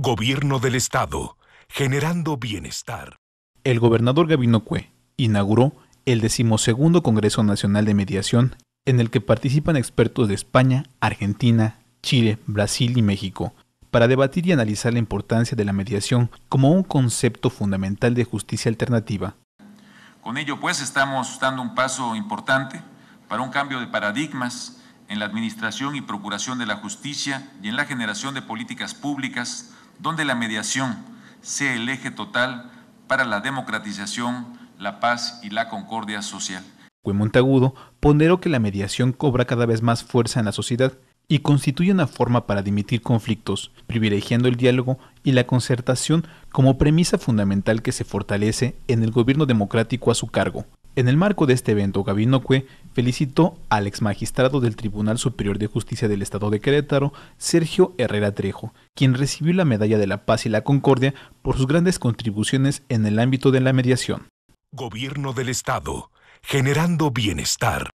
Gobierno del Estado, generando bienestar. El gobernador Gabino Cue inauguró el decimosegundo Congreso Nacional de Mediación, en el que participan expertos de España, Argentina, Chile, Brasil y México, para debatir y analizar la importancia de la mediación como un concepto fundamental de justicia alternativa. Con ello, pues, estamos dando un paso importante para un cambio de paradigmas en la administración y procuración de la justicia y en la generación de políticas públicas donde la mediación sea el eje total para la democratización, la paz y la concordia social. Montagudo ponderó que la mediación cobra cada vez más fuerza en la sociedad y constituye una forma para dimitir conflictos, privilegiando el diálogo y la concertación como premisa fundamental que se fortalece en el gobierno democrático a su cargo, en el marco de este evento, Gabinocue felicitó al exmagistrado del Tribunal Superior de Justicia del Estado de Querétaro, Sergio Herrera Trejo, quien recibió la Medalla de la Paz y la Concordia por sus grandes contribuciones en el ámbito de la mediación. Gobierno del Estado, generando bienestar.